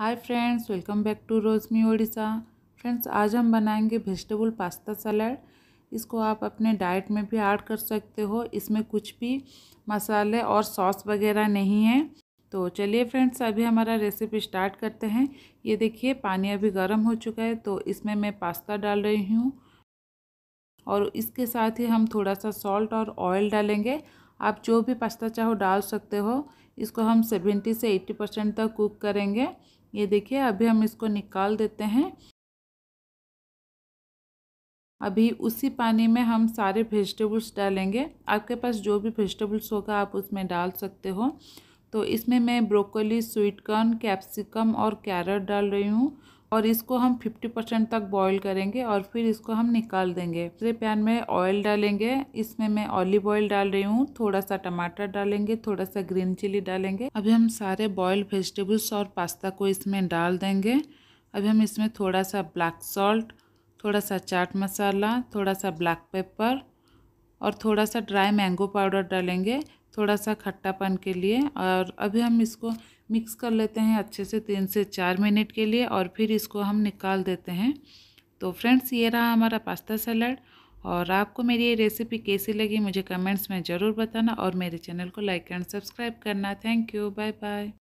hi friends welcome back to Rozmi Odisha friends आज हम बनाएंगे वेजिटेबल पास्ता सलाद इसको आप अपने डाइट में भी ऐड कर सकते हो इसमें कुछ भी मसाले और सॉस वगैरह नहीं है तो चलिए फ्रेंड्स अभी हमारा रेसिपी स्टार्ट करते हैं ये देखिए पानी अभी गर्म हो चुका है तो इसमें मैं पास्ता डाल रही हूँ और इसके साथ ही हम थोड़ा सा सॉल्ट और ऑयल डालेंगे आप जो भी पास्ता चाहो डाल सकते हो इसको हम सेवेंटी से एट्टी परसेंट तक कुक करेंगे ये देखिए अभी हम इसको निकाल देते हैं अभी उसी पानी में हम सारे वेजिटेबल्स डालेंगे आपके पास जो भी वेजिटेबल्स होगा आप उसमें डाल सकते हो तो इसमें मैं ब्रोकली स्वीटकॉर्न कैप्सिकम और कैरेट डाल रही हूँ और इसको हम 50 परसेंट तक बॉईल करेंगे और फिर इसको हम निकाल देंगे दूसरे पैन में ऑयल डालेंगे इसमें मैं ऑलिव ऑयल डाल रही हूँ थोड़ा सा टमाटर डालेंगे थोड़ा सा ग्रीन चिली डालेंगे अभी हम सारे बॉयल वेजिटेबल्स और पास्ता को इसमें डाल देंगे अभी हम इसमें थोड़ा सा ब्लैक सॉल्ट थोड़ा सा चाट मसाला थोड़ा सा ब्लैक पेपर और थोड़ा सा ड्राई मैंगो पाउडर डालेंगे थोड़ा सा खट्टापन के लिए और अभी हम इसको मिक्स कर लेते हैं अच्छे से तीन से चार मिनट के लिए और फिर इसको हम निकाल देते हैं तो फ्रेंड्स ये रहा हमारा पास्ता सलाड और आपको मेरी ये रेसिपी कैसी लगी मुझे कमेंट्स में ज़रूर बताना और मेरे चैनल को लाइक एंड सब्सक्राइब करना थैंक यू बाय बाय